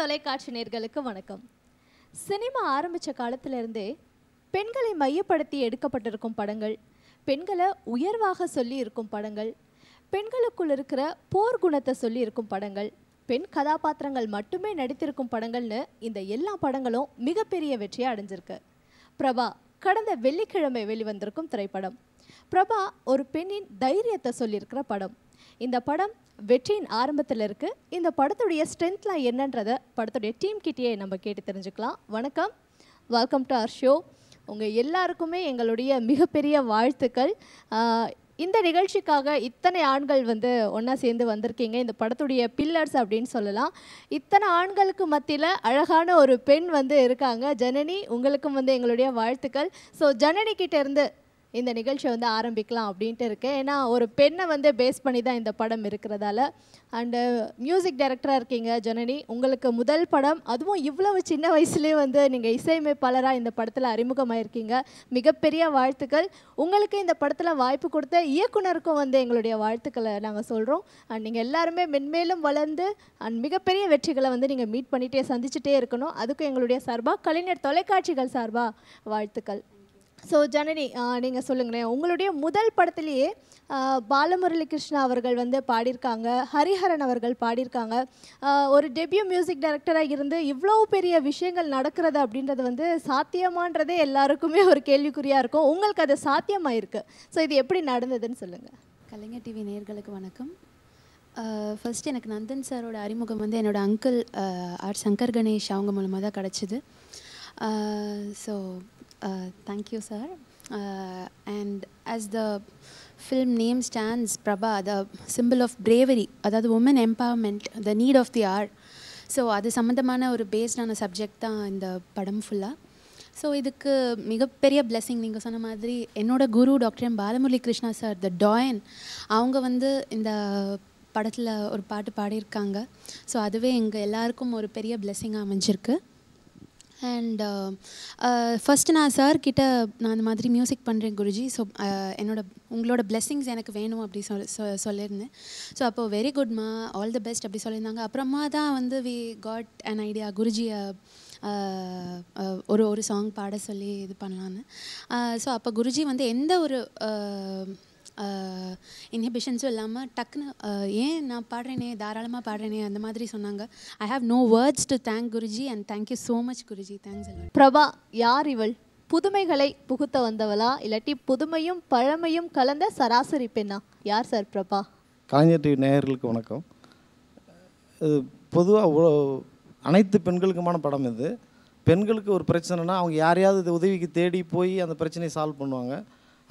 தொலைக்காட்சி நேர்களுக்கு வணக்கம் சினிமா ஆரம்பித்த காலத்திலிருந்தே பெண்களை மையப்படுத்தி எடுக்கப்பட்டிருக்கும் படங்கள் பெண்களை உயர்வாக சொல்லி இருக்கும் படங்கள் பெண்களுக்குள் இருக்கிற போர் குணத்தை சொல்லி இருக்கும் படங்கள் பெண் கதாபாத்திரங்கள் மட்டுமே நடித்திருக்கும் படங்கள்னு இந்த எல்லா படங்களும் மிகப்பெரிய வெற்றியை அடைஞ்சிருக்கு பிரபா கடந்த வெள்ளிக்கிழமை வெளிவந்திருக்கும் திரைப்படம் பிரபா ஒரு பெண்ணின் தைரியத்தை சொல்லியிருக்கிற படம் இந்த படம் வெற்றியின் ஆரம்பத்தில் இருக்குது இந்த படத்துடைய ஸ்ட்ரென்த்லாம் என்னன்றதை படத்துடைய டீம் கிட்டேயே நம்ம கேட்டு தெரிஞ்சுக்கலாம் வணக்கம் வெல்கம் டு அவர் ஷோ உங்கள் எல்லாருக்குமே எங்களுடைய மிகப்பெரிய வாழ்த்துக்கள் இந்த நிகழ்ச்சிக்காக இத்தனை ஆண்கள் வந்து ஒன்றா சேர்ந்து வந்திருக்கீங்க இந்த படத்துடைய பில்லர்ஸ் அப்படின்னு சொல்லலாம் இத்தனை ஆண்களுக்கு மத்தியில் அழகான ஒரு பெண் வந்து இருக்காங்க ஜனனி உங்களுக்கும் வந்து எங்களுடைய வாழ்த்துக்கள் ஸோ ஜனனி கிட்டேருந்து இந்த நிகழ்ச்சியை வந்து ஆரம்பிக்கலாம் அப்படின்ட்டு இருக்கேன் ஏன்னா ஒரு பெண்ணை வந்து பேஸ் பண்ணி தான் இந்த படம் இருக்கிறதால அண்டு மியூசிக் டைரக்டராக இருக்கீங்க ஜனனி உங்களுக்கு முதல் படம் அதுவும் இவ்வளவு சின்ன வயசுலேயே வந்து நீங்கள் இசையமைப்பாளராக இந்த படத்தில் அறிமுகமாயிருக்கீங்க மிகப்பெரிய வாழ்த்துக்கள் உங்களுக்கு இந்த படத்தில் வாய்ப்பு கொடுத்த இயக்குனருக்கும் வந்து எங்களுடைய வாழ்த்துக்களை நாங்கள் சொல்கிறோம் அண்ட் நீங்கள் எல்லாருமே மென்மேலும் வளர்ந்து அண்ட் மிகப்பெரிய வெற்றிகளை வந்து நீங்கள் மீட் பண்ணிகிட்டே சந்திச்சுட்டே இருக்கணும் அதுக்கும் எங்களுடைய சார்பாக கலைஞர் தொலைக்காட்சிகள் சார்பாக வாழ்த்துக்கள் ஸோ ஜனனி நீங்கள் சொல்லுங்களேன் உங்களுடைய முதல் படத்துலேயே பாலமுரளி கிருஷ்ணா அவர்கள் வந்து பாடியிருக்காங்க ஹரிஹரன் அவர்கள் பாடியிருக்காங்க ஒரு டெபியூ மியூசிக் டைரக்டராக இருந்து இவ்வளோ பெரிய விஷயங்கள் நடக்கிறது அப்படின்றது வந்து சாத்தியமான்றதே எல்லாருக்குமே ஒரு கேள்விக்குறியாக இருக்கும் உங்களுக்கு அது சாத்தியமாக இருக்குது ஸோ இது எப்படி நடந்ததுன்னு சொல்லுங்கள் கலைஞர் டிவி நேர்களுக்கு வணக்கம் ஃபர்ஸ்ட் எனக்கு நந்தன் சாரோட அறிமுகம் வந்து என்னோடய அங்கிள் ஆர் சங்கர் கணேஷ் அவங்க மூலமாக தான் கிடச்சிது so thank you sir and as the film name stands Prabha the symbol of bravery அதாவது woman empowerment the need of the hour so அது சம்மந்தமான ஒரு பேஸ்டான சப்ஜெக்ட் தான் இந்த படம் ஃபுல்லாக ஸோ இதுக்கு மிகப்பெரிய பிளெஸிங் நீங்கள் சொன்ன மாதிரி என்னோட குரு doctor M Balamurali Krishna sir the doyen அவங்க வந்து இந்த படத்தில் ஒரு பாட்டு பாடியிருக்காங்க ஸோ அதுவே எங்கள் எல்லாருக்கும் ஒரு பெரிய பிளெஸிங்காக அமைஞ்சிருக்கு அண்ட் ஃபஸ்ட்டு uh, uh, நான் சார் கிட்ட நான் அந்த மாதிரி மியூசிக் பண்ணுறேன் குருஜி ஸோ uh, என்னோட உங்களோட பிளெஸ்ஸிங்ஸ் எனக்கு வேணும் அப்படி சொல் சொல்லியிருந்தேன் ஸோ அப்போது வெரி குட்மா ஆல் தி பெஸ்ட் அப்படி சொல்லியிருந்தாங்க அப்புறமா தான் வந்து வி காட் அன் ஐடியா குருஜியை ஒரு ஒரு சாங் பாட சொல்லி இது பண்ணலான்னு ஸோ அப்போ குருஜி வந்து எந்த ஒரு இன்ஹிபிஷன்ஸும் இல்லாமல் டக்குன்னு ஏன் நான் பாடுறேனே தாராளமாக பாடுறேனே அந்த மாதிரி சொன்னாங்க I have no words to thank Guruji and thank you so much Guruji thanks Prabha யார் இவள் புதுமைகளை புகுத்த வந்தவளா இல்லாட்டி புதுமையும் பழமையும் கலந்த சராசரி பெண்ணா யார் சார் பிரபா கலைஞர் டிவி நேயர்களுக்கு வணக்கம் இது பொதுவாக அனைத்து பெண்களுக்குமான படம் இது பெண்களுக்கு ஒரு பிரச்சனைனா அவங்க யாரையாவது உதவிக்கு தேடி போய் அந்த பிரச்சனையை சால்வ் பண்ணுவாங்க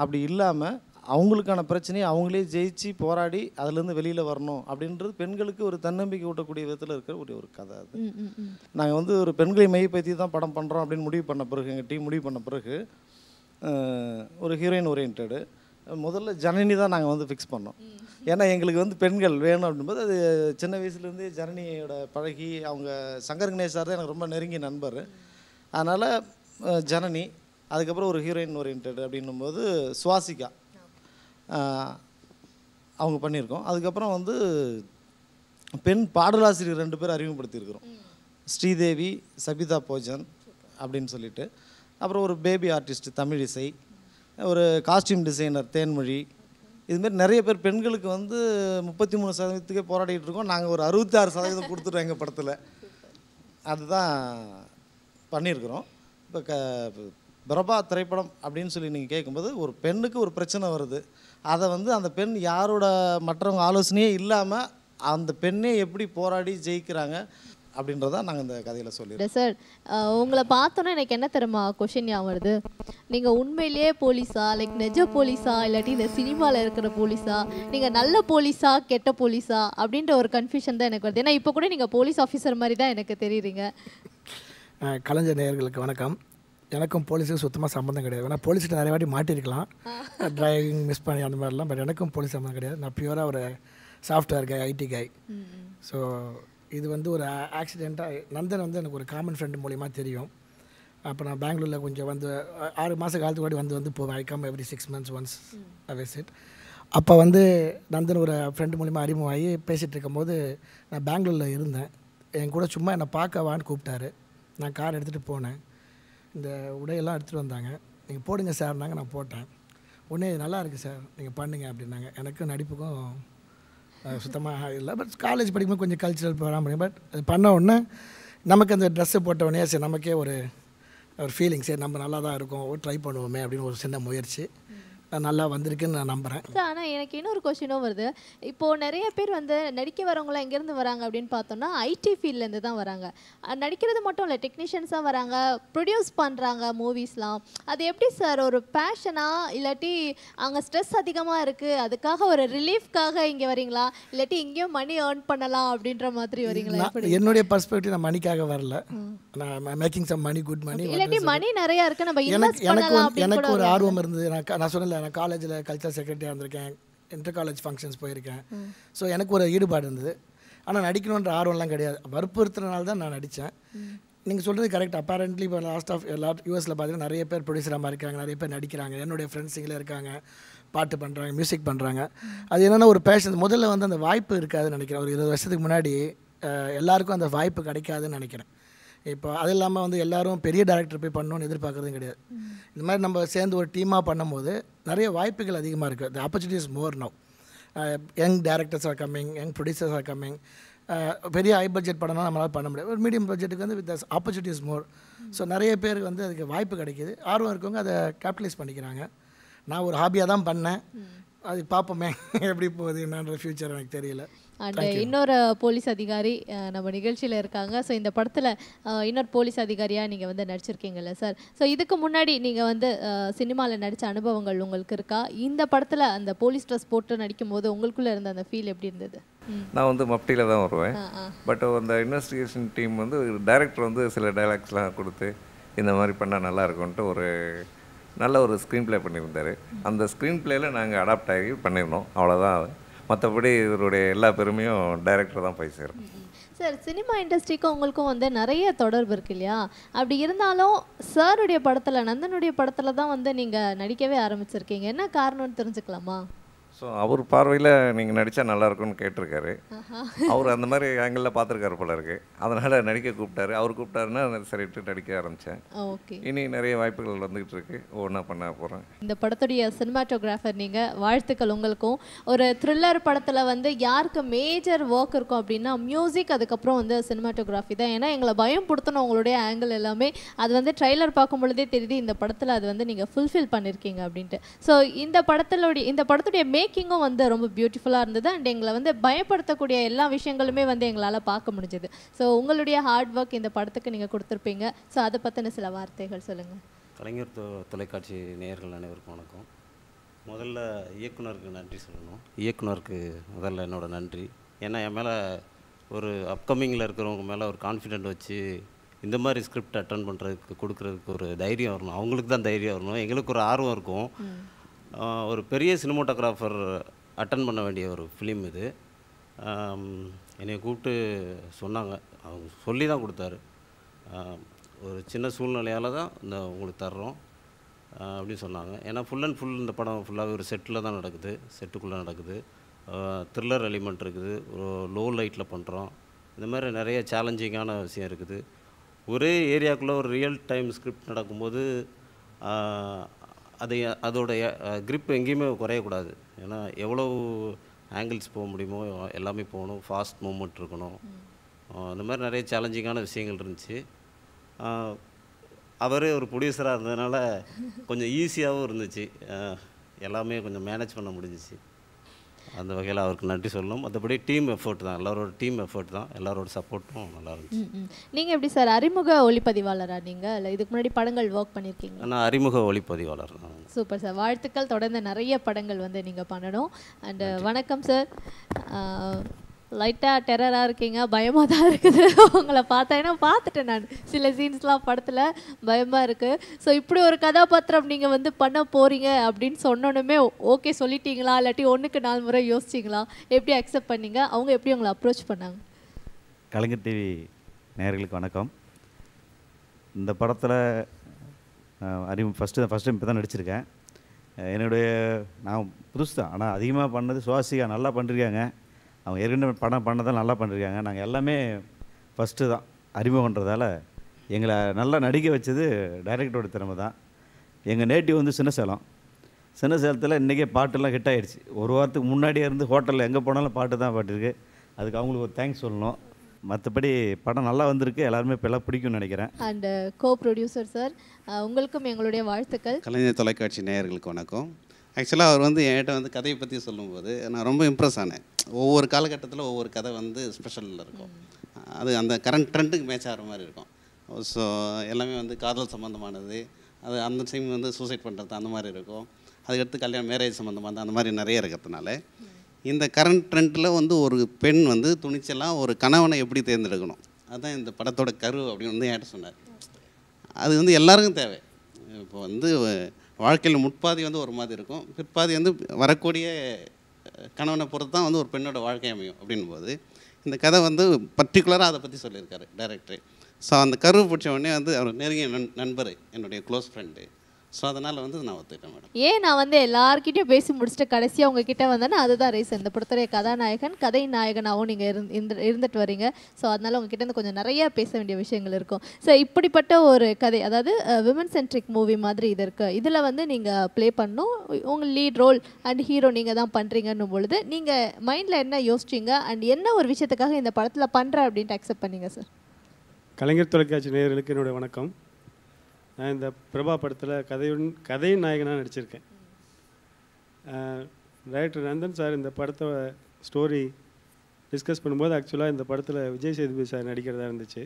அப்படி இல்லாமல் அவங்களுக்கான பிரச்சனையை அவங்களே ஜெயிச்சு போராடி அதுலேருந்து வெளியில் வரணும் அப்படின்றது பெண்களுக்கு ஒரு தன்னம்பிக்கை ஊட்டக்கூடிய விதத்தில் இருக்கக்கூடிய ஒரு கதை அது நாங்கள் வந்து ஒரு பெண்களை மையப்படுத்தி தான் படம் பண்ணுறோம் அப்படின்னு முடிவு பண்ண பிறகு எங்கள் டீம் முடிவு பண்ண பிறகு ஒரு ஹீரோயின் ஓரியன்டு முதல்ல ஜனனி தான் நாங்கள் வந்து ஃபிக்ஸ் பண்ணோம் ஏன்னா எங்களுக்கு வந்து பெண்கள் வேணும் அப்படின்போது அது சின்ன வயசுலேருந்தே ஜனனியோட பழகி அவங்க சங்கர் கணேஷ் சார் தான் எனக்கு ரொம்ப நெருங்கிய நண்பர் அதனால் ஜனனி அதுக்கப்புறம் ஒரு ஹீரோயின் ஓரியன்டு அப்படின்னும் போது சுவாசிகா அவங்க பண்ணியிருக்கோம் அதுக்கப்புறம் வந்து பெண் பாடலாசிரியர் ரெண்டு பேர் அறிமுகப்படுத்தியிருக்கிறோம் ஸ்ரீதேவி சபிதா போஜன் அப்படின்னு சொல்லிட்டு அப்புறம் ஒரு பேபி ஆர்டிஸ்ட் தமிழ் இசை ஒரு காஸ்டியூம் டிசைனர் தேன்மொழி இதுமாரி நிறைய பேர் பெண்களுக்கு வந்து முப்பத்தி மூணு சதவீதத்துக்கே போராடிட்டு இருக்கோம் நாங்கள் ஒரு அறுபத்தாறு சதவீதம் கொடுத்துட்டோம் எங்கள் படத்தில் அதுதான் பண்ணியிருக்கிறோம் இப்போ க பிரபா திரைப்படம் அப்படின்னு சொல்லி நீங்கள் கேட்கும்போது ஒரு பெண்ணுக்கு ஒரு பிரச்சனை வருது அதை வந்து அந்த பெண் யாரோட மற்றவங்க ஆலோசனையே இல்லாமல் அந்த பெண்ணே எப்படி போராடி ஜெயிக்கிறாங்க அப்படின்றத நாங்கள் இந்த கதையில் சொல்லிடுறோம் சார் உங்களை பார்த்தோன்னா எனக்கு என்ன தெரியுமா கொஷின் ஞாபகம் வருது நீங்கள் உண்மையிலேயே போலீஸா லைக் நெஜ போலீஸா இல்லாட்டி இந்த சினிமாவில் இருக்கிற போலீஸா நீங்கள் நல்ல போலீஸா கெட்ட போலீஸா அப்படின்ற ஒரு கன்ஃபியூஷன் தான் எனக்கு வருது ஏன்னா இப்போ கூட நீங்கள் போலீஸ் ஆஃபீஸர் மாதிரி தான் எனக்கு தெரியுறீங்க கலைஞர் நேயர்களுக்கு வணக்கம் எனக்கும் போலீஸுக்கும் சுத்தமாக சம்மந்தம் கிடையாது ஏன்னா போலீஸ்கிட்ட நிறைய வாட்டி மாட்டிருக்கலாம் ட்ரைவிங் மிஸ் பண்ணி அந்த மாதிரிலாம் பட் எனக்கும் போலீஸ் சம்மந்தம் கிடையாது நான் பியூராக ஒரு software guy IT guy so இது வந்து ஒரு ஆக்சிடெண்ட்டாக நந்தன் வந்து எனக்கு ஒரு காமன் ஃப்ரெண்டு மூலியமாக தெரியும் அப்போ நான் பெங்களூரில் கொஞ்சம் வந்து ஆறு மாத காலத்துக்கு வாடி வந்து வந்து போவேன் I come every six months once I visit அப்போ வந்து நந்தன் ஒரு ஃப்ரெண்டு மூலிமா அறிமுகமாகி பேசிகிட்டு இருக்கும்போது நான் பெங்களூரில் இருந்தேன் என் கூட சும்மா என்னை பார்க்கவான்னு கூப்பிட்டாரு நான் கார் எடுத்துகிட்டு போனேன் இந்த உடையெல்லாம் எடுத்துகிட்டு வந்தாங்க நீங்கள் போடுங்க சார்னாங்க நான் போட்டேன் உடனே நல்லா இருக்குது சார் நீங்கள் பண்ணுங்க அப்படின்னாங்க எனக்கும் நடிப்புக்கும் சுத்தமாக இல்லை பட் காலேஜ் படிக்கும்போது கொஞ்சம் கல்ச்சுரல் ப்ரோக்ராம் பட் அது பண்ண உடனே நமக்கு அந்த ட்ரெஸ்ஸு போட்ட உடனே சரி நமக்கே ஒரு ஒரு ஃபீலிங் சரி நம்ம நல்லா தான் இருக்கும் ட்ரை பண்ணுவோமே அப்படின்னு ஒரு சின்ன முயற்சி நல்லா வந்திருக்குன்னு நான் நம்புறேன் ஆனால் எனக்கு இன்னொரு கொஷினும் வருது இப்போது நிறைய பேர் வந்து நடிக்க வரவங்களாம் எங்கேருந்து வராங்க அப்படின்னு பார்த்தோம்னா ஐடி ஃபீல்ட்லேருந்து தான் வராங்க நடிக்கிறது மட்டும் இல்லை டெக்னீஷியன்ஸாக வராங்க ப்ரொடியூஸ் பண்ணுறாங்க மூவிஸ்லாம் அது எப்படி சார் ஒரு பேஷனாக இல்லாட்டி அங்கே ஸ்ட்ரெஸ் அதிகமாக இருக்குது அதுக்காக ஒரு ரிலீஃப்காக இங்கே வரீங்களா இல்லாட்டி இங்கேயும் மணி ஏர்ன் பண்ணலாம் அப்படின்ற மாதிரி வரீங்களா என்னுடைய பர்ஸ்பெக்டிவ் நான் மணிக்காக வரல நான் making some money good money இல்லாட்டி மணி நிறையா இருக்குது நம்ம எனக்கு எனக்கு ஒரு ஆர்வம் இருந்தது நான் நான் சொன்னல நான் காலேஜில் கல்ச்சர் செக்ரட்டரியாக இருந்திருக்கேன் இன்டர் காலேஜ் ஃபங்க்ஷன்ஸ் போயிருக்கேன் ஸோ எனக்கு ஒரு ஈடுபாடு இருந்தது ஆனால் நடிக்கணுன்ற ஆர்வம்லாம் கிடையாது வற்புறுத்துறதுனால தான் நான் நடித்தேன் நீங்கள் சொல்கிறது கரெக்ட் அப்பாரண்ட்லி இப்போ லாஸ்ட் ஆஃப் லாட் யூஎஸில் பார்த்தீங்கன்னா நிறைய பேர் ப்ரொடியூசராக மாதிரி இருக்காங்க நிறைய பேர் நடிக்கிறாங்க என்னுடைய இங்கே இருக்காங்க பாட்டு பண்ணுறாங்க மியூசிக் பண்ணுறாங்க அது என்னென்னா ஒரு பேஷன் முதல்ல வந்து அந்த வாய்ப்பு இருக்காதுன்னு நினைக்கிறேன் ஒரு இருபது வருஷத்துக்கு முன்னாடி எல்லாருக்கும் அந்த வாய்ப்பு கிடைக்காதுன்னு நினைக்கிறேன் இப்போ அது இல்லாமல் வந்து எல்லோரும் பெரிய டேரக்டர் போய் பண்ணணும்னு எதிர்பார்க்குறதும் கிடையாது இந்த மாதிரி நம்ம சேர்ந்து ஒரு டீமாக பண்ணும்போது நிறைய வாய்ப்புகள் அதிகமாக இருக்குது the opportunities more now young directors are coming young producers are coming பெரிய ஹை பட்ஜெட் படம்னா நம்மளால் பண்ண முடியாது ஒரு மீடியம் பட்ஜெட்டுக்கு வந்து வித் ஆப்பர்ச்சுனிட்டிஸ் மோர் ஸோ நிறைய பேருக்கு வந்து அதுக்கு வாய்ப்பு கிடைக்கிது ஆர்வம் இருக்கவங்க அதை கேபிட்டலைஸ் பண்ணிக்கிறாங்க நான் ஒரு ஹாபியாக தான் பண்ணேன் அது பார்ப்போமே எப்படி போகுது என்னன்ற ஃபியூச்சர் எனக்கு தெரியல அண்ட் இன்னொரு போலீஸ் அதிகாரி நம்ம நிகழ்ச்சியில் இருக்காங்க ஸோ இந்த படத்தில் இன்னொரு போலீஸ் அதிகாரியாக நீங்கள் வந்து நடிச்சிருக்கீங்கல்ல சார் ஸோ இதுக்கு முன்னாடி நீங்கள் வந்து சினிமாவில் நடித்த அனுபவங்கள் உங்களுக்கு இருக்கா இந்த படத்தில் அந்த போலீஸ் ட்ரெஸ் போட்டு நடிக்கும் போது உங்களுக்குள்ளே இருந்த அந்த ஃபீல் எப்படி இருந்தது நான் வந்து மப்டியில் தான் வருவேன் பட் அந்த இன்வெஸ்டிகேஷன் டீம் வந்து டைரக்டர் வந்து சில டைலாக்ஸ்லாம் கொடுத்து இந்த மாதிரி பண்ணால் நல்லா இருக்கும்ன்ட்டு ஒரு நல்ல ஒரு ஸ்க்ரீன் ப்ளே பண்ணியிருந்தார் அந்த ஸ்க்ரீன் ப்ளேயில் நாங்கள் அடாப்ட் ஆகி பண்ணியிருந்தோம் அவ்வளோதான் மற்றபடி இவருடைய எல்லா பெருமையும் டைரக்டர் தான் போய் சேரும் சார் சினிமா இண்டஸ்ட்ரிக்கும் உங்களுக்கும் வந்து நிறைய தொடர்பு இருக்கு இல்லையா அப்படி இருந்தாலும் சாருடைய படத்தில் நந்தனுடைய படத்தில் தான் வந்து நீங்கள் நடிக்கவே ஆரம்பிச்சிருக்கீங்க என்ன காரணம்னு தெரிஞ்சுக்கலாமா ஸோ அவர் பார்வையில் நீங்கள் நடித்தா நல்லாயிருக்கும்னு கேட்டிருக்காரு அவர் அந்த மாதிரி ஆங்கிளில் பார்த்துருக்காரு போல இருக்கு அதனால் நடிக்க கூப்பிட்டாரு அவர் கூப்பிட்டாருன்னா சரிட்டு நடிக்க ஆரம்பித்தேன் இனி நிறைய வாய்ப்புகள் வந்துகிட்டு இருக்கு ஒன்றா பண்ண போகிறேன் இந்த படத்துடைய சினிமாட்டோகிராஃபர் நீங்கள் வாழ்த்துக்கள் உங்களுக்கும் ஒரு த்ரில்லர் படத்தில் வந்து யாருக்கு மேஜர் ஒர்க் இருக்கும் அப்படின்னா மியூசிக் அதுக்கப்புறம் வந்து சினிமாட்டோகிராஃபி தான் ஏன்னா எங்களை பயம் பொடுத்தணும் உங்களுடைய ஆங்கிள் எல்லாமே அது வந்து ட்ரைலர் பார்க்கும் பொழுதே தெரியுது இந்த படத்தில் அது வந்து நீங்கள் ஃபுல்ஃபில் பண்ணியிருக்கீங்க அப்படின்ட்டு ஸோ இந்த படத்துல இந்த படத்துடைய மேக் மேக்கிங்கும் வந்து ரொம்ப பியூட்டிஃபுல்லாக இருந்தது அண்ட் எங்களை வந்து பயப்படுத்தக்கூடிய எல்லா விஷயங்களுமே வந்து எங்களால் பார்க்க முடிஞ்சது ஸோ உங்களுடைய ஹார்ட் ஒர்க் இந்த படத்துக்கு நீங்கள் கொடுத்துருப்பீங்க ஸோ அதை பற்றின சில வார்த்தைகள் சொல்லுங்கள் கலைஞர் தொலைக்காட்சி நேயர்கள் அனைவருக்கும் வணக்கம் முதல்ல இயக்குனருக்கு நன்றி சொல்லணும் இயக்குனருக்கு முதல்ல என்னோடய நன்றி ஏன்னா என் மேலே ஒரு அப்கமிங்கில் இருக்கிறவங்க மேலே ஒரு கான்ஃபிடென்ட் வச்சு இந்த மாதிரி ஸ்கிரிப்ட் அட்டன் பண்ணுறதுக்கு கொடுக்குறதுக்கு ஒரு தைரியம் வரணும் அவங்களுக்கு தான் தைரியம் வரணும் எங்களுக்கு ஒரு ஆர்வம் இருக்கும் ஒரு பெரிய சினிமோட்டோகிராஃபர் அட்டன் பண்ண வேண்டிய ஒரு ஃபிலிம் இது என்னை கூப்பிட்டு சொன்னாங்க அவங்க சொல்லி தான் கொடுத்தாரு ஒரு சின்ன சூழ்நிலையால் தான் இந்த உங்களுக்கு தர்றோம் அப்படின்னு சொன்னாங்க ஏன்னா ஃபுல் அண்ட் ஃபுல் இந்த படம் ஃபுல்லாகவே ஒரு செட்டில் தான் நடக்குது செட்டுக்குள்ளே நடக்குது த்ரில்லர் எலிமெண்ட் இருக்குது லோ லைட்டில் பண்ணுறோம் இந்த மாதிரி நிறைய சேலஞ்சிங்கான விஷயம் இருக்குது ஒரே ஏரியாக்குள்ளே ஒரு ரியல் டைம் ஸ்கிரிப்ட் நடக்கும்போது அதை அதோடைய க்ரிப் எங்கேயுமே குறையக்கூடாது ஏன்னா எவ்வளோ ஆங்கிள்ஸ் போக முடியுமோ எல்லாமே போகணும் ஃபாஸ்ட் மூமெண்ட் இருக்கணும் அந்த மாதிரி நிறைய சேலஞ்சிங்கான விஷயங்கள் இருந்துச்சு அவரே ஒரு ப்ரொடியூசராக இருந்ததுனால கொஞ்சம் ஈஸியாகவும் இருந்துச்சு எல்லாமே கொஞ்சம் மேனேஜ் பண்ண முடிஞ்சிச்சு அந்த வகையில் அவருக்கு நன்றி சொல்லணும் மற்றபடி டீம் எஃபோர்ட் தான் எல்லாரோட டீம் எஃபோர்ட் தான் எல்லாரோட சப்போர்ட்டும் நல்லா இருந்துச்சு நீங்கள் எப்படி சார் அறிமுக ஒளிப்பதிவாளராக நீங்கள் இல்லை இதுக்கு முன்னாடி படங்கள் ஒர்க் பண்ணியிருக்கீங்க நான் அறிமுக ஒளிப்பதிவாளர் தான் சூப்பர் சார் வாழ்த்துக்கள் தொடர்ந்து நிறைய படங்கள் வந்து நீங்கள் பண்ணணும் அண்டு வணக்கம் சார் லைட்டாக டெரராக இருக்கீங்க பயமாக தான் இருக்குது உங்களை பார்த்தேன்னா பார்த்துட்டேன் நான் சில சீன்ஸ்லாம் படத்தில் பயமாக இருக்குது ஸோ இப்படி ஒரு கதாபாத்திரம் நீங்கள் வந்து பண்ண போகிறீங்க அப்படின்னு சொன்னோன்னுமே ஓகே சொல்லிட்டீங்களா இல்லாட்டி ஒன்றுக்கு நாலு முறை யோசிச்சிங்களா எப்படி அக்செப்ட் பண்ணீங்க அவங்க எப்படி உங்களை அப்ரோச் பண்ணாங்க கலைஞர் டிவி நேர்களுக்கு வணக்கம் இந்த படத்தில் அறிவு ஃபஸ்ட்டு ஃபஸ்ட் டைம் இப்போ தான் நடிச்சிருக்கேன் என்னுடைய நான் புதுசு தான் ஆனால் அதிகமாக பண்ணது சுவாசிகா நல்லா பண்ணிருக்காங்க அவங்க ஏற்கனவே படம் பண்ணதான் நல்லா பண்ணிருக்காங்க நாங்கள் எல்லாமே ஃபஸ்ட்டு தான் பண்ணுறதால எங்களை நல்லா நடிக்க வச்சது டைரக்டரோட திறமை தான் எங்கள் நேட்டிவ் வந்து சின்ன சேலம் சின்ன சேலத்தில் இன்றைக்கே பாட்டெல்லாம் ஹிட் ஆகிடுச்சு ஒரு வாரத்துக்கு முன்னாடியே இருந்து ஹோட்டலில் எங்கே போனாலும் பாட்டு தான் பாட்டிருக்கு அதுக்கு அவங்களுக்கு ஒரு தேங்க்ஸ் சொல்லணும் மற்றபடி படம் நல்லா வந்திருக்கு எல்லாருமே இப்போல்லாம் பிடிக்கும்னு நினைக்கிறேன் அண்ட் கோ ப்ரொடியூசர் சார் உங்களுக்கும் எங்களுடைய வாழ்த்துக்கள் கலைஞர் தொலைக்காட்சி நேயர்களுக்கு வணக்கம் ஆக்சுவலாக அவர் வந்து என்கிட்ட வந்து கதையை பற்றி சொல்லும்போது நான் ரொம்ப இம்ப்ரெஸ் ஆனேன் ஒவ்வொரு காலகட்டத்தில் ஒவ்வொரு கதை வந்து ஸ்பெஷலில் இருக்கும் அது அந்த கரண்ட் ட்ரெண்டுக்கு மேட்ச் ஆகிற மாதிரி இருக்கும் ஸோ எல்லாமே வந்து காதல் சம்மந்தமானது அது அந்த டைம் வந்து சூசைட் பண்ணுறது அந்த மாதிரி இருக்கும் அதுக்கடுத்து கல்யாணம் மேரேஜ் சம்மந்தமானது அந்த மாதிரி நிறைய இருக்கிறதுனால இந்த கரண்ட் ட்ரெண்டில் வந்து ஒரு பெண் வந்து துணிச்சலாக ஒரு கணவனை எப்படி தேர்ந்தெடுக்கணும் அதுதான் இந்த படத்தோட கரு அப்படின்னு வந்து என்கிட்ட சொன்னார் அது வந்து எல்லாருக்கும் தேவை இப்போ வந்து வாழ்க்கையில் முற்பாதி வந்து ஒரு மாதிரி இருக்கும் பிற்பாதி வந்து வரக்கூடிய கணவனை பொறுத்து தான் வந்து ஒரு பெண்ணோட வாழ்க்கை அமையும் அப்படின் போது இந்த கதை வந்து பர்டிகுலராக அதை பற்றி சொல்லியிருக்காரு டைரக்டர் ஸோ அந்த கருவு பிடிச்ச உடனே வந்து அவர் நெருங்கிய நண் நண்பர் என்னுடைய க்ளோஸ் ஃப்ரெண்டு ஸோ அதனால் வந்து நான் ஒத்துக்கிட்டேன் மேடம் ஏன் நான் வந்து எல்லார்கிட்டையும் பேசி முடிச்சுட்டு கடைசியாக உங்ககிட்ட வந்தேன்னா அதுதான் ரீசன் இந்த படத்துடைய கதாநாயகன் கதை நாயகனாகவும் நீங்கள் இருந் இருந்துட்டு வரீங்க ஸோ அதனால் உங்ககிட்ட இருந்து கொஞ்சம் நிறையா பேச வேண்டிய விஷயங்கள் இருக்கும் ஸோ இப்படிப்பட்ட ஒரு கதை அதாவது விமன் சென்ட்ரிக் மூவி மாதிரி இது இருக்குது இதில் வந்து நீங்கள் ப்ளே பண்ணும் உங்கள் லீட் ரோல் அண்ட் ஹீரோ நீங்கள் தான் பண்ணுறீங்கன்னும் பொழுது நீங்கள் மைண்டில் என்ன யோசிச்சிங்க அண்ட் என்ன ஒரு விஷயத்துக்காக இந்த படத்தில் பண்ணுற அப்படின்ட்டு அக்செப்ட் பண்ணீங்க சார் கலைஞர் தொலைக்காட்சி நேயர்களுக்கு என்னுடைய வணக்கம் நான் இந்த பிரபா படத்தில் கதையுன் கதையின் நாயகனாக நடிச்சிருக்கேன் டைரக்டர் நந்தன் சார் இந்த படத்தை ஸ்டோரி டிஸ்கஸ் பண்ணும்போது ஆக்சுவலாக இந்த படத்தில் விஜய் சேதுபதி சார் நடிக்கிறதா இருந்துச்சு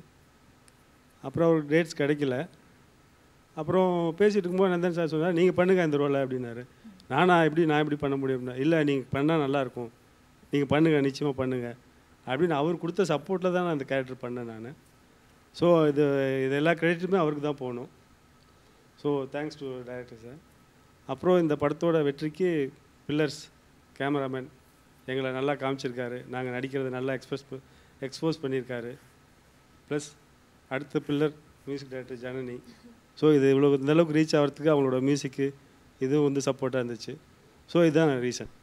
அப்புறம் அவருக்கு டேட்ஸ் கிடைக்கல அப்புறம் பேசிகிட்டு இருக்கும்போது நந்தன் சார் சொன்னார் நீங்கள் பண்ணுங்கள் இந்த ரோலை அப்படின்னாரு நானா எப்படி நான் எப்படி பண்ண முடியும்னா இல்லை நீங்கள் பண்ணால் நல்லாயிருக்கும் நீங்கள் பண்ணுங்கள் நிச்சயமாக பண்ணுங்கள் அப்படின்னு அவர் கொடுத்த சப்போர்ட்டில் தான் நான் அந்த கேரக்டர் பண்ணேன் நான் ஸோ இது இது எல்லா கிரெடிட்டுமே அவருக்கு தான் போகணும் so thanks to director sir அப்புறம் இந்த படத்தோட வெற்றிக்கு பில்லர்ஸ் கேமராமேன் எங்களை நல்லா காமிச்சிருக்காரு நாங்கள் நடிக்கிறத நல்லா எக்ஸ்பிரஸ் எக்ஸ்போஸ் பண்ணியிருக்காரு ப்ளஸ் அடுத்த pillar music director Janani so இது இவ்வளோ இந்தளவுக்கு ரீச் ஆகிறதுக்கு அவங்களோட மியூசிக்கு இதுவும் வந்து சப்போர்ட்டாக இருந்துச்சு ஸோ இதுதான் ரீசன்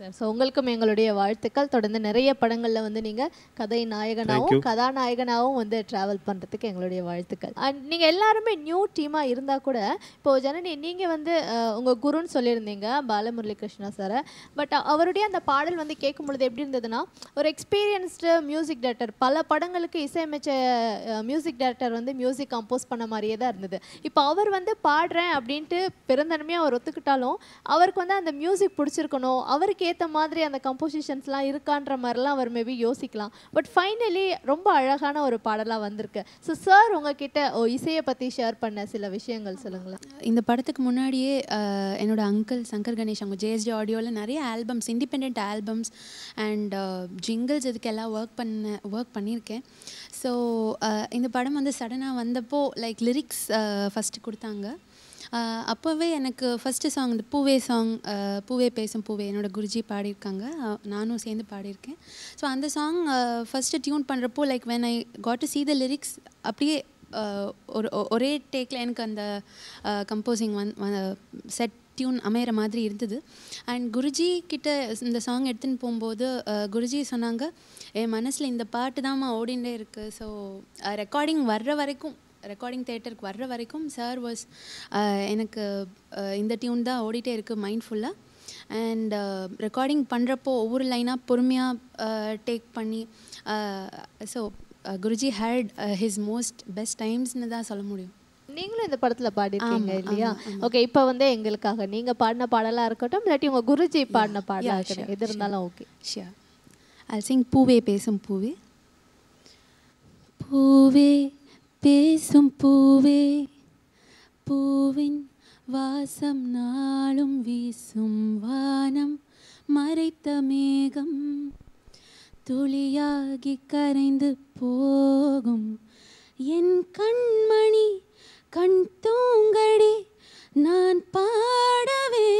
சார் ஸோ உங்களுக்கும் எங்களுடைய வாழ்த்துக்கள் தொடர்ந்து நிறைய படங்களில் வந்து நீங்கள் கதை நாயகனாகவும் கதாநாயகனாகவும் வந்து ட்ராவல் பண்ணுறதுக்கு எங்களுடைய வாழ்த்துக்கள் அண்ட் நீங்கள் எல்லாருமே நியூ டீமாக இருந்தால் கூட இப்போது ஜனனி நீங்கள் வந்து உங்கள் குருன்னு சொல்லியிருந்தீங்க பாலமுரளி கிருஷ்ணா சாரை பட் அவருடைய அந்த பாடல் வந்து கேட்கும் பொழுது எப்படி இருந்ததுன்னா ஒரு எக்ஸ்பீரியன்ஸ்டு மியூசிக் டேரக்டர் பல படங்களுக்கு இசையமைச்ச மியூசிக் டேரக்டர் வந்து மியூசிக் கம்போஸ் பண்ண மாதிரியே தான் இருந்தது இப்போ அவர் வந்து பாடுறேன் அப்படின்ட்டு பிறந்தனமே அவர் ஒத்துக்கிட்டாலும் அவருக்கு வந்து அந்த மியூசிக் பிடிச்சிருக்கணும் அவருக்கு அதுக்கேற்ற மாதிரி அந்த கம்போசிஷன்ஸ்லாம் இருக்கான்ற மாதிரிலாம் அவர் மேபி யோசிக்கலாம் பட் ஃபைனலி ரொம்ப அழகான ஒரு பாடலாக வந்திருக்கு ஸோ சார் உங்ககிட்ட ஓ இசையை பற்றி ஷேர் பண்ண சில விஷயங்கள் சொல்லுங்களேன் இந்த படத்துக்கு முன்னாடியே என்னோட அங்கிள் சங்கர் கணேஷ் அவங்க ஜேஎஸ்டி ஆடியோவில் நிறைய albums independent albums and jingles இதுக்கெல்லாம் ஒர்க் பண்ண ஒர்க் பண்ணியிருக்கேன் ஸோ இந்த படம் வந்து சடனாக வந்தப்போ லைக் லிரிக்ஸ் ஃபஸ்ட்டு கொடுத்தாங்க அப்போவே எனக்கு ஃபஸ்ட்டு சாங் இந்த பூவே சாங் பூவே பேசும் பூவே என்னோடய குருஜி பாடியிருக்காங்க நானும் சேர்ந்து பாடியிருக்கேன் ஸோ அந்த சாங் ஃபஸ்ட்டு டியூன் பண்ணுறப்போ like when I got to see the lyrics அப்படியே ஒரு ஒரே டேக்கில் எனக்கு அந்த கம்போசிங் வந் செட் டியூன் அமையிற மாதிரி இருந்தது அண்ட் குருஜி கிட்ட இந்த சாங் எடுத்துன்னு போகும்போது குருஜி சொன்னாங்க என் மனசில் இந்த பாட்டு தான்மா ஓடிண்டே இருக்குது ஸோ ரெக்கார்டிங் வர்ற வரைக்கும் ரெக்கார்டிங் தேட்டருக்கு வர்ற வரைக்கும் சார் வாஸ் uh, எனக்கு uh, இந்த டியூன் தான் ஓடிட்டே இருக்குது மைண்ட் ஃபுல்லாக அண்ட் uh, ரெக்கார்டிங் பண்ணுறப்போ ஒவ்வொரு லைனாக பொறுமையாக டேக் பண்ணி so Guruji had his most best டைம்ஸ்னு தான் சொல்ல முடியும் நீங்களும் இந்த படத்தில் பாடிருக்கீங்க இல்லையா ஓகே இப்போ வந்து எங்களுக்காக நீங்கள் பாடின பாடலாக இருக்கட்டும் இல்லாட்டி உங்கள் குருஜி பாடின பாடலாக இருக்கட்டும் எது இருந்தாலும் ஓகே ஷியா ஐ சிங் பூவே பேசும் பூவே பூவே பேசும் பூவே பூவின் வாசம் நாளும் வீசும் வானம் மறைத்த மேகம் துளியாகி கரைந்து போகும் என் கண்மணி கண் தூங்கடி நான் பாடவே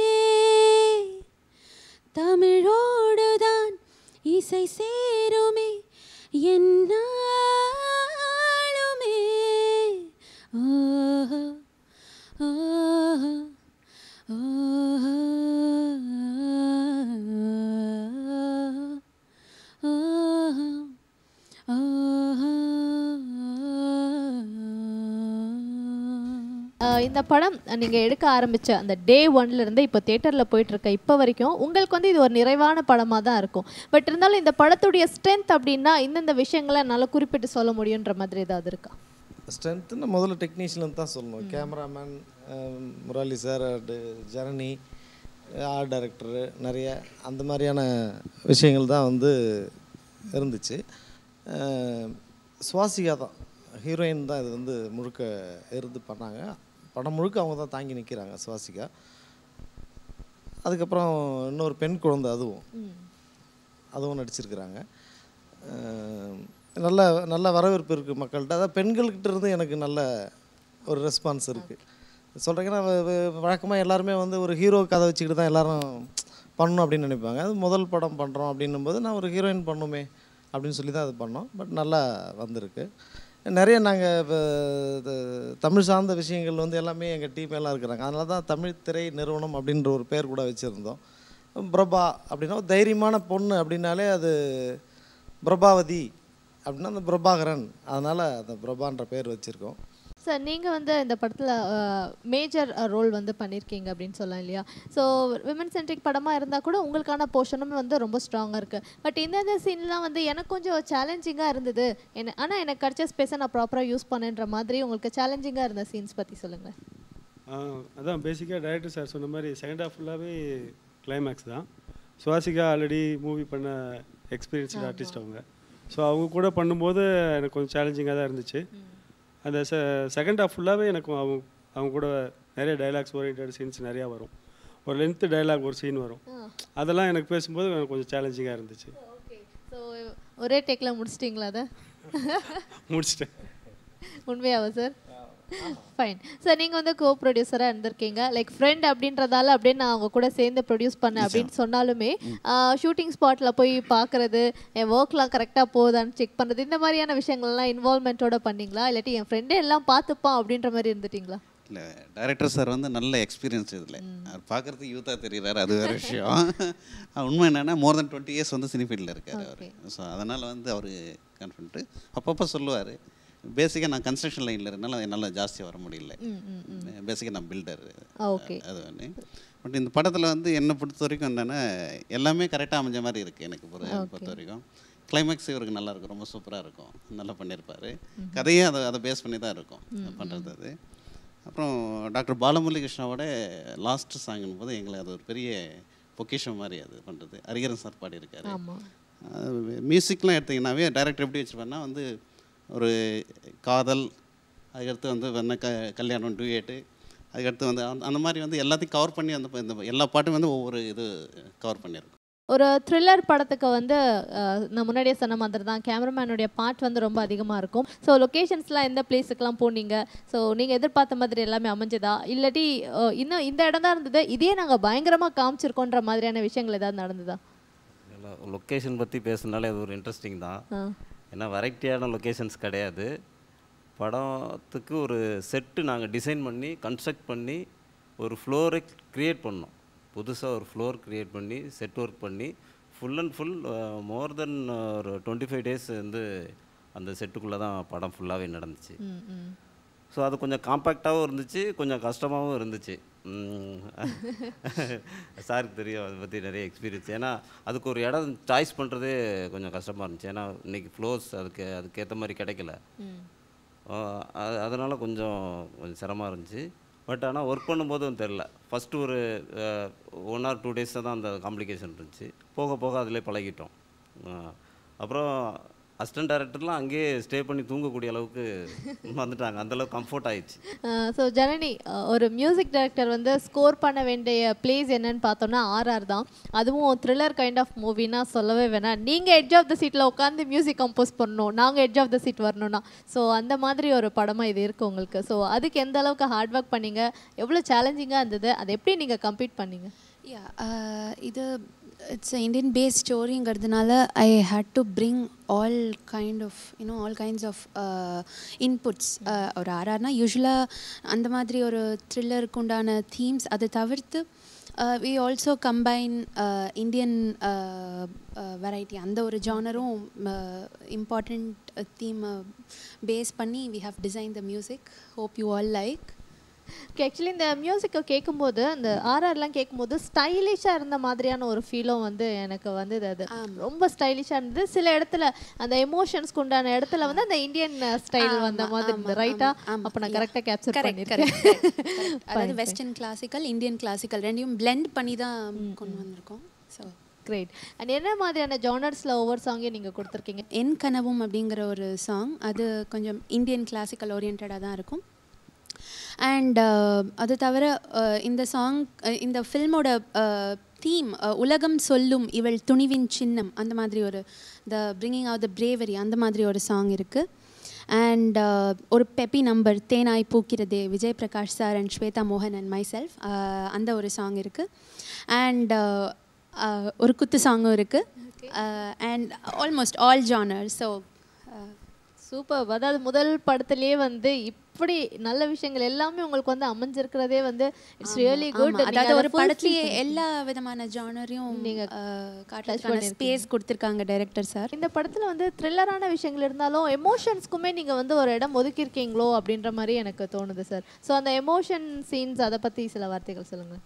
தமிழோடுதான் இசை சேருமே என்ன இந்த படம் நீங்கள் எடுக்க ஆரம்பித்த அந்த டே ஒன்லேருந்து இப்போ தேட்டரில் போயிட்டுருக்க இப்போ வரைக்கும் உங்களுக்கு வந்து இது ஒரு நிறைவான படமாக தான் இருக்கும் பட் இருந்தாலும் இந்த படத்துடைய ஸ்ட்ரென்த் அப்படின்னா இந்தந்த விஷயங்களை நல்லா குறிப்பிட்டு சொல்ல முடியுன்ற மாதிரி ஏதாவது இருக்கா ஸ்ட்ரென்த்துன்னு முதல்ல டெக்னீஷியன் தான் சொல்லணும் cameraman Murali sir Janani art director நிறைய அந்த மாதிரியான விஷயங்கள் தான் வந்து இருந்துச்சு சுவாசிகா தான் ஹீரோயின் தான் இது வந்து முழுக்க இருந்து பண்ணாங்க படம் முழுக்க அவங்க தான் தாங்கி நிற்கிறாங்க சுவாசிகா அதுக்கப்புறம் இன்னொரு பெண் குழந்தை அதுவும் அதுவும் நடிச்சிருக்கிறாங்க நல்ல நல்ல வரவேற்பு இருக்குது மக்கள்கிட்ட அதாவது பெண்கள்கிட்ட இருந்து எனக்கு நல்ல ஒரு ரெஸ்பான்ஸ் இருக்குது சொல்கிறீங்கன்னா வழக்கமாக எல்லாருமே வந்து ஒரு ஹீரோ கதை வச்சுக்கிட்டு தான் எல்லோரும் பண்ணணும் அப்படின்னு நினைப்பாங்க அது முதல் படம் பண்ணுறோம் அப்படின்னும் போது நான் ஒரு ஹீரோயின் பண்ணுமே அப்படின்னு சொல்லி தான் அது பண்ணோம் பட் நல்லா வந்திருக்கு நிறைய நாங்கள் இப்போ தமிழ் சார்ந்த விஷயங்கள் வந்து எல்லாமே எங்கள் எல்லாம் இருக்கிறாங்க அதனால தான் தமிழ் திரை நிறுவனம் அப்படின்ற ஒரு பேர் கூட வச்சுருந்தோம் பிரபா அப்படின்னா தைரியமான பொண்ணு அப்படின்னாலே அது பிரபாவதி அப்படின்னா அந்த பிரபாகரன் அதனால் அந்த பிரபான்ற பேர் வச்சுருக்கோம் சார் நீங்கள் வந்து இந்த படத்தில் மேஜர் ரோல் வந்து பண்ணியிருக்கீங்க அப்படின்னு சொல்லலாம் இல்லையா ஸோ விமன் சென்ட்ரிக் படமாக இருந்தால் கூட உங்களுக்கான போர்ஷனும் வந்து ரொம்ப ஸ்ட்ராங்காக இருக்குது பட் இந்தந்த சீன்லாம் வந்து எனக்கு கொஞ்சம் சேலஞ்சிங்காக இருந்தது என்ன ஆனால் எனக்கு கிடச்ச ஸ்பேஸை நான் ப்ராப்பராக யூஸ் பண்ணுன்ற மாதிரி உங்களுக்கு சேலஞ்சிங்காக இருந்த சீன்ஸ் பற்றி சொல்லுங்கள் அதான் பேசிக்காக டைரக்டர் சார் சொன்ன மாதிரி செகண்ட் ஹாஃப் ஃபுல்லாகவே கிளைமேக்ஸ் தான் சுவாசிகா ஆல்ரெடி மூவி பண்ண எக்ஸ்பீரியன்ஸ்டு ஆர்டிஸ்ட் அவங்க ஸோ அவங்க கூட பண்ணும்போது எனக்கு கொஞ்சம் சேலஞ்சிங்காக தான் இருந்துச்சு அந்த செ செகண்ட் ஆஃப் ஃபுல்லாகவே எனக்கு அவங்க அவங்க கூட நிறைய டைலாக்ஸ் ஓரியன்ட் சீன்ஸ் நிறையா வரும் ஒரு லென்த்து டைலாக் ஒரு சீன் வரும் அதெல்லாம் எனக்கு பேசும்போது எனக்கு கொஞ்சம் சேலஞ்சிங்காக இருந்துச்சு ஒரே டேக்கில் முடிச்சிட்டிங்களா அதை முடிச்சிட்டேன் உண்மையாவா சார் ஃபைன் சார் நீங்கள் வந்து கோ ப்ரொடியூசராக இருந்திருக்கீங்க லைக் ஃப்ரெண்ட் அப்படின்றதால அப்படியே நான் அவங்க கூட சேர்ந்து ப்ரொடியூஸ் பண்ணேன் அப்படின்னு சொன்னாலுமே ஷூட்டிங் ஸ்பாட்டில் போய் பார்க்குறது என் ஒர்க்லாம் கரெக்டாக போகுதான்னு செக் பண்ணுறது இந்த மாதிரியான விஷயங்கள்லாம் இன்வால்மெண்ட்டோட பண்ணிங்களா இல்லாட்டி என் ஃப்ரெண்டே எல்லாம் பார்த்துப்பான் அப்படின்ற மாதிரி இருந்துட்டிங்களா இல்லை டேரக்டர் சார் வந்து நல்ல எக்ஸ்பீரியன்ஸ் இதில் அவர் பார்க்குறது யூத்தாக தெரிகிறார் அது ஒரு விஷயம் உண்மை என்னென்னா மோர் தென் டுவெண்ட்டி இயர்ஸ் வந்து சினி சினிஃபீல்டில் இருக்கார் அவர் ஸோ அதனால் வந்து அவர் கான்ஃபிடென்ட்டு அப்பப்போ சொல்லுவார் பேசிக்காக நான் கன்ஸ்ட்ரக்ஷன் லைனில் இருந்தாலும் என்னால் ஜாஸ்தியாக வர முடியல பேசிக்காக நான் பில்டர் ஓகே அது ஒன்று பட் இந்த படத்தில் வந்து என்னை பொறுத்த வரைக்கும் என்னென்னா எல்லாமே கரெக்டாக அமைஞ்ச மாதிரி இருக்குது எனக்கு பொறுத்த வரைக்கும் கிளைமேக்ஸ் இவருக்கு நல்லா இருக்கும் ரொம்ப சூப்பராக இருக்கும் நல்லா பண்ணியிருப்பார் கதையும் அதை அதை பேஸ் பண்ணி தான் இருக்கும் பண்ணுறது அது அப்புறம் டாக்டர் பாலமுரளிகிருஷ்ணாவோட லாஸ்ட் சாங்கின் போது எங்களை அது ஒரு பெரிய பொக்கிஷம் மாதிரி அது பண்ணுறது ஹரிகரன் சார் பாடியிருக்காரு மியூசிக்லாம் எடுத்திங்கன்னாவே டைரக்டர் எப்படி வச்சுருப்பாருன்னா வந்து ஒரு காதல் அதுக்கடுத்து வந்து வந்து க கல்யாணம் டூயேட்டு அதுக்கடுத்து வந்து அந்த அந்த மாதிரி வந்து எல்லாத்தையும் கவர் பண்ணி அந்த இந்த எல்லா பாட்டும் வந்து ஒவ்வொரு இது கவர் பண்ணியிருக்கும் ஒரு த்ரில்லர் படத்துக்கு வந்து நான் முன்னாடியே சொன்ன மாதிரி தான் கேமராமேனுடைய பாட் வந்து ரொம்ப அதிகமாக இருக்கும் ஸோ லொக்கேஷன்ஸ்லாம் எந்த பிளேஸுக்கெலாம் போனீங்க ஸோ நீங்கள் எதிர்பார்த்த மாதிரி எல்லாமே அமைஞ்சதா இல்லாட்டி இன்னும் இந்த இடம் தான் இருந்தது இதே நாங்கள் பயங்கரமாக காமிச்சிருக்கோன்ற மாதிரியான விஷயங்கள் ஏதாவது நடந்ததா லொக்கேஷன் பற்றி பேசுனாலே அது ஒரு இன்ட்ரெஸ்டிங் தான் ஏன்னா வெரைட்டியான லொக்கேஷன்ஸ் கிடையாது படத்துக்கு ஒரு செட்டு நாங்கள் டிசைன் பண்ணி கன்ஸ்ட்ரக்ட் பண்ணி ஒரு ஃப்ளோரை க்ரியேட் பண்ணோம் புதுசாக ஒரு ஃப்ளோர் க்ரியேட் பண்ணி செட் ஒர்க் பண்ணி full and full more then ஒரு டுவெண்ட்டி ஃபைவ் டேஸ் வந்து அந்த செட்டுக்குள்ளே தான் படம் ஃபுல்லாகவே நடந்துச்சு ஸோ அது கொஞ்சம் காம்பேக்டாகவும் இருந்துச்சு கொஞ்சம் கஷ்டமாகவும் இருந்துச்சு சாருக்கு தெரியும் அதை பற்றி நிறைய எக்ஸ்பீரியன்ஸ் ஏன்னா அதுக்கு ஒரு இடம் சாய்ஸ் பண்ணுறதே கொஞ்சம் கஷ்டமாக இருந்துச்சு ஏன்னா இன்றைக்கி ஃப்ளோர்ஸ் அதுக்கு அதுக்கேற்ற மாதிரி கிடைக்கல அது அதனால் கொஞ்சம் கொஞ்சம் சிரமமாக இருந்துச்சு பட் ஆனால் ஒர்க் பண்ணும்போதும் தெரில ஃபஸ்ட்டு ஒரு ஒன் ஆர் டூ டேஸில் தான் அந்த காம்ப்ளிகேஷன் இருந்துச்சு போக போக அதிலே பழகிட்டோம் அப்புறம் அசிஸ்டன்ட் டைரக்டர்லாம் அங்கேயே ஸ்டே பண்ணி தூங்கக்கூடிய அளவுக்கு வந்துட்டாங்க அந்தளவுக்கு கம்ஃபர்ட் ஆயிடுச்சு ஸோ ஜனனி ஒரு மியூசிக் டைரக்டர் வந்து ஸ்கோர் பண்ண வேண்டிய பிளேஸ் என்னன்னு பார்த்தோம்னா ஆர்ஆர் தான் அதுவும் த்ரில்லர் கைண்ட் ஆஃப் மூவினா சொல்லவே வேணாம் நீங்கள் எட்ஜ் ஆஃப் த சீட்டில் உட்காந்து மியூசிக் கம்போஸ் பண்ணணும் நாங்கள் எட்ஜ் ஆஃப் த சீட் வரணும்னா ஸோ அந்த மாதிரி ஒரு படமாக இது இருக்குது உங்களுக்கு ஸோ அதுக்கு எந்த அளவுக்கு ஹார்ட் ஒர்க் பண்ணீங்க எவ்வளோ சேலஞ்சிங்காக இருந்தது அதை எப்படி நீங்கள் கம்ப்ளீட் பண்ணீங்க இது இட்ஸ் இண்டியன் பேஸ் ஸ்டோரிங்கிறதுனால I had to bring all kind of you know all kinds of inputs ஒரு ஆர்ஆர்னா யூஸ்வலாக அந்த மாதிரி ஒரு த்ரில்லருக்கு உண்டான தீம்ஸ் அதை தவிர்த்து we also combine Indian variety அந்த ஒரு ஜானரும் இம்பார்ட்டண்ட் தீமை பேஸ் பண்ணி we have design the music hope you all like actually இந்த மியூசிக்கை கேட்கும்போது அந்த ஆர்ஆர்லாம் கேட்கும்போது ஸ்டைலிஷாக இருந்த மாதிரியான ஒரு ஃபீலும் வந்து எனக்கு வந்து அது ரொம்ப ஸ்டைலிஷாக இருந்தது சில இடத்துல அந்த எமோஷன்ஸ்க்கு உண்டான இடத்துல வந்து அந்த இந்தியன் ஸ்டைல் uh, வந்த மாதிரி ரைட்டாக ரைட்டா அப்போ நான் கரெக்டாக கேப்சர் பண்ணியிருக்கேன் அதாவது வெஸ்டர்ன் கிளாசிக்கல் இந்தியன் கிளாசிக்கல் ரெண்டையும் பிளெண்ட் பண்ணி தான் கொண்டு வந்திருக்கோம் ஸோ கிரேட் அண்ட் என்ன மாதிரியான ஜானர்ஸில் ஒவ்வொரு சாங்கே நீங்கள் கொடுத்துருக்கீங்க என் கனவும் அப்படிங்கிற ஒரு சாங் அது கொஞ்சம் இந்தியன் கிளாசிக்கல் ஓரியன்டாக தான் இருக்கும் அண்ட் uh, அது தவிர uh, இந்த சாங் uh, இந்த ஃபில்மோட தீம் உலகம் சொல்லும் இவள் துணிவின் சின்னம் அந்த மாதிரி ஒரு the bringing of the bravery அந்த மாதிரி ஒரு சாங் இருக்குது அண்ட் ஒரு பெப்பி நம்பர் தேனாய் பூக்கிறதே விஜய் பிரகாஷ் சார் அண்ட் ஸ்வேதா மோகன் அண்ட் மை செல்ஃப் அந்த ஒரு சாங் இருக்குது அண்ட் ஒரு குத்து சாங்கும் இருக்குது and almost all genre so super அதாவது முதல் படத்திலேயே வந்து இப்படி நல்ல விஷயங்கள் எல்லாமே உங்களுக்கு வந்து அமைஞ்சிருக்கிறதே வந்து இட்ஸ் ரியலி குட் அதாவது ஒரு படத்திலேயே எல்லா விதமான ஜானரையும் நீங்கள் ஸ்பேஸ் கொடுத்துருக்காங்க டைரக்டர் சார் இந்த படத்தில் வந்து த்ரில்லரான விஷயங்கள் இருந்தாலும் எமோஷன்ஸ்க்குமே நீங்கள் வந்து ஒரு இடம் ஒதுக்கியிருக்கீங்களோ அப்படின்ற மாதிரி எனக்கு தோணுது சார் ஸோ அந்த எமோஷன் சீன்ஸ் அதை பற்றி சில வார்த்தைகள் சொல்லுங்கள்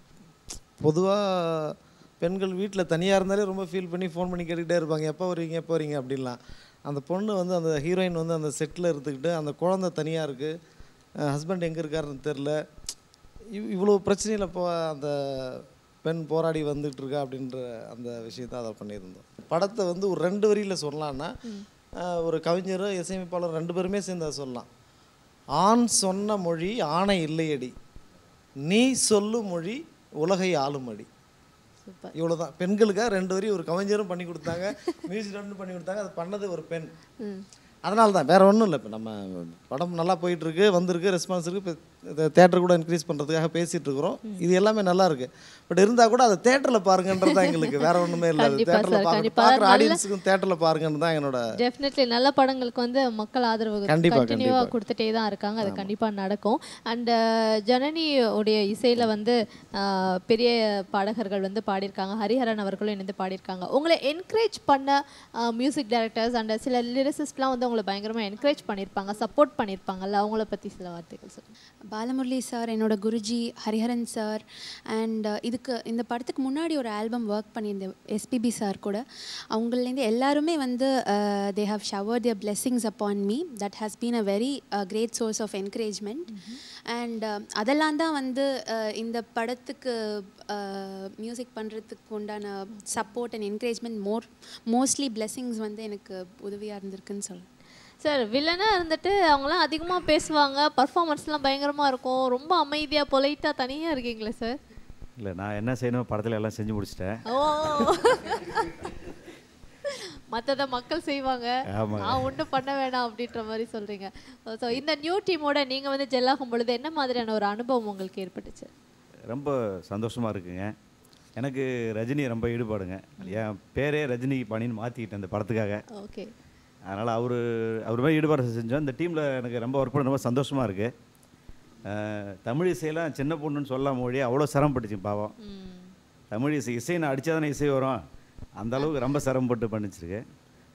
பொதுவாக பெண்கள் வீட்டில் தனியாக இருந்தாலே ரொம்ப ஃபீல் பண்ணி ஃபோன் பண்ணி கேட்டுக்கிட்டே இருப்பாங்க எப்போ வருவீங்க எப்போ வரீங்க அப்படின்லாம் அந்த பொண்ணு வந்து அந்த ஹீரோயின் வந்து அந்த செட்டில் இருந்துக்கிட்டு அந்த குழந்த தனியாக இருக்குது ஹஸ்பண்ட் எங்கே இருக்காருன்னு தெரில இவ் இவ்வளோ பிரச்சனையில் இப்போ அந்த பெண் போராடி வந்துட்டு இருக்கா அப்படின்ற அந்த விஷயத்தை அதை பண்ணியிருந்தோம் படத்தை வந்து ஒரு ரெண்டு வரியில் சொல்லலான்னா ஒரு கவிஞரும் இசையமைப்பாளரும் ரெண்டு பேருமே சேர்ந்து அதை சொல்லலாம் ஆண் சொன்ன மொழி ஆணை இல்லையடி நீ சொல்லும் மொழி உலகை ஆளும் அடி இவ்வளோ தான் பெண்களுக்காக ரெண்டு வரி ஒரு கவிஞரும் பண்ணி கொடுத்தாங்க மியூசிக் பண்ணி கொடுத்தாங்க அது பண்ணது ஒரு பெண் அதனால தான் வேறு ஒன்றும் இல்லை இப்போ நம்ம படம் நல்லா போயிட்டுருக்கு வந்திருக்கு ரெஸ்பான்ஸ் இருக்குது இப்போ தேட்டர் கூட இன்க்ரீஸ் பண்ணுறதுக்காக பேசிகிட்டு இருக்கிறோம் இது எல்லாமே நல்லா இருக்குது பட் இருந்தால் கூட அதை தேட்டரில் பாருங்கன்றது தான் எங்களுக்கு வேற ஒன்றுமே இல்லை தேட்டரில் பார்க்குற ஆடியன்ஸுக்கும் தேட்டரில் பாருங்கன்னு தான் என்னோட டெஃபினெட்லி நல்ல படங்களுக்கு வந்து மக்கள் ஆதரவு கண்டினியூவாக கொடுத்துட்டே தான் இருக்காங்க அது கண்டிப்பாக நடக்கும் அண்ட் uh, ஜனனியுடைய இசையில் வந்து பெரிய பாடகர்கள் வந்து பாடியிருக்காங்க ஹரிஹரன் அவர்களும் இணைந்து பாடியிருக்காங்க உங்களை என்கரேஜ் பண்ண மியூசிக் டைரக்டர்ஸ் அண்ட் சில லிரிசிஸ்ட்லாம் வந்து உங்களை பயங்கரமாக என்கரேஜ் பண்ணியிருப்பாங்க சப்போர்ட் பண்ணியிருப்பாங்கல்ல அவங்கள பற்றி சில வார்த்தைகள் சொல்லுங்கள் பாலமுரளி சார் என்னோட Guruji Hariharan sir and uh, இதுக்கு இந்த படத்துக்கு முன்னாடி ஒரு ஆல்பம் ஒர்க் பண்ணியிருந்தேன் எஸ்பிபி சார் கூட அவங்கள்லேருந்து எல்லாருமே வந்து they have shower their blessings upon me that has been a very great source of encouragement and அதெல்லாம் தான் வந்து uh, இந்த படத்துக்கு மியூசிக் uh, பண்ணுறதுக்கு உண்டான support and encouragement more mostly blessings வந்து எனக்கு உதவியாக இருந்திருக்குன்னு சொல்லலாம் சார் வில்லனாக இருந்துட்டு அவங்களாம் அதிகமாக பேசுவாங்க பர்ஃபார்மன்ஸ்லாம் பயங்கரமாக இருக்கும் ரொம்ப அமைதியாக பொலைட்டாக தனியாக இருக்கீங்களே சார் இல்லை நான் என்ன செய்யணும் படத்தில் எல்லாம் செஞ்சு முடிச்சிட்டேன் ஓ மற்றதை மக்கள் செய்வாங்க நான் ஒன்றும் பண்ண வேணாம் அப்படின்ற மாதிரி சொல்கிறீங்க ஸோ இந்த நியூ டீமோட நீங்கள் வந்து ஜெல்லாகும் பொழுது என்ன மாதிரியான ஒரு அனுபவம் உங்களுக்கு ஏற்பட்டுச்சு ரொம்ப சந்தோஷமாக இருக்குங்க எனக்கு ரஜினி ரொம்ப ஈடுபாடுங்க என் பேரே ரஜினி பணின்னு மாற்றிக்கிட்டேன் அந்த படத்துக்காக ஓகே அதனால் அவர் அவர் மாதிரி ஈடுபாடு செஞ்சோம் இந்த டீமில் எனக்கு ரொம்ப ஒர்க் பண்ண ரொம்ப சந்தோஷமாக இருக்குது தமிழ் இசையெல்லாம் சின்ன பொண்ணுன்னு சொல்லாம மொழி அவ்வளோ சிரமப்பட்டுச்சு பாவம் தமிழ் இசை இசை நான் அடித்தா தானே இசை வரும் அந்த அளவுக்கு ரொம்ப சிரமப்பட்டு பண்ணிச்சிருக்கேன்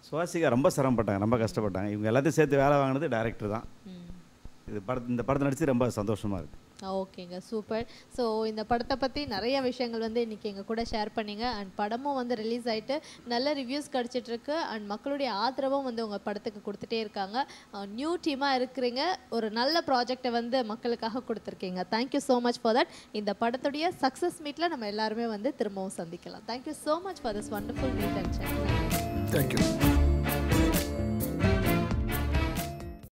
சுவாசிகா ரொம்ப சிரமப்பட்டாங்க ரொம்ப கஷ்டப்பட்டாங்க இவங்க எல்லாத்தையும் சேர்த்து வேலை வாங்கினது டேரக்டர் தான் இது படத்து இந்த படத்தை நடித்து ரொம்ப சந்தோஷமாக இருக்குது ஓகேங்க சூப்பர் ஸோ இந்த படத்தை பற்றி நிறைய விஷயங்கள் வந்து இன்றைக்கி எங்கள் கூட ஷேர் பண்ணிங்க அண்ட் படமும் வந்து ரிலீஸ் ஆகிட்டு நல்ல ரிவ்யூஸ் கிடச்சிட்ருக்கு அண்ட் மக்களுடைய ஆதரவும் வந்து உங்கள் படத்துக்கு கொடுத்துட்டே இருக்காங்க நியூ டீமாக இருக்கிறீங்க ஒரு நல்ல ப்ராஜெக்டை வந்து மக்களுக்காக கொடுத்துருக்கீங்க thank you so much for that இந்த படத்துடைய சக்ஸஸ் மீட்டில் நம்ம எல்லாருமே வந்து திரும்பவும் சந்திக்கலாம் thank you so much for this wonderful meet and thank you